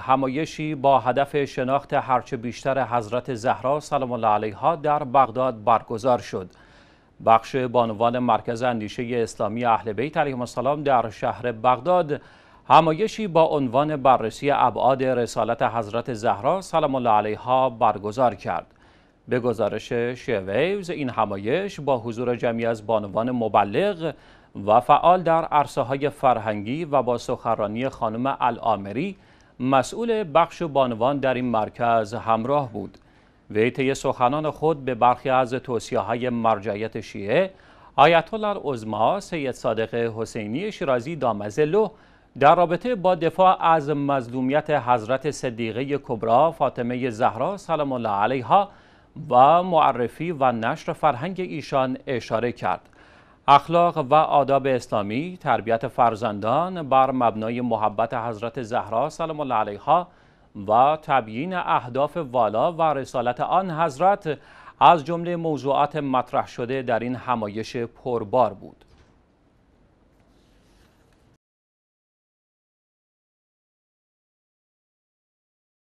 همایشی با هدف شناخت هرچه بیشتر حضرت زهرا سلام الله علیها در بغداد برگزار شد. بخش بانوان مرکز اندیشه اسلامی اهل بیت علیهم السلام در شهر بغداد همایشی با عنوان بررسی ابعاد رسالت حضرت زهرا سلام الله علیها برگزار کرد. به گزارش شویوز این همایش با حضور جمعی از بانوان مبلغ و فعال در عرصه های فرهنگی و با سخرانی خانم الامری مسئول بخش بانوان در این مرکز همراه بود وی طی سخنان خود به برخی از توصیه های مرجعیت شیعه آیت الله سید صادق حسینی شیرازی دامزلو در رابطه با دفاع از مظلومیت حضرت صدیقه کبرا فاطمه زهرا سلام الله علیها و معرفی و نشر فرهنگ ایشان اشاره کرد اخلاق و آداب اسلامی تربیت فرزندان بر مبنای محبت حضرت زهرا سلام الله علیها و تبیین اهداف والا و رسالت آن حضرت از جمله موضوعات مطرح شده در این همایش پربار بود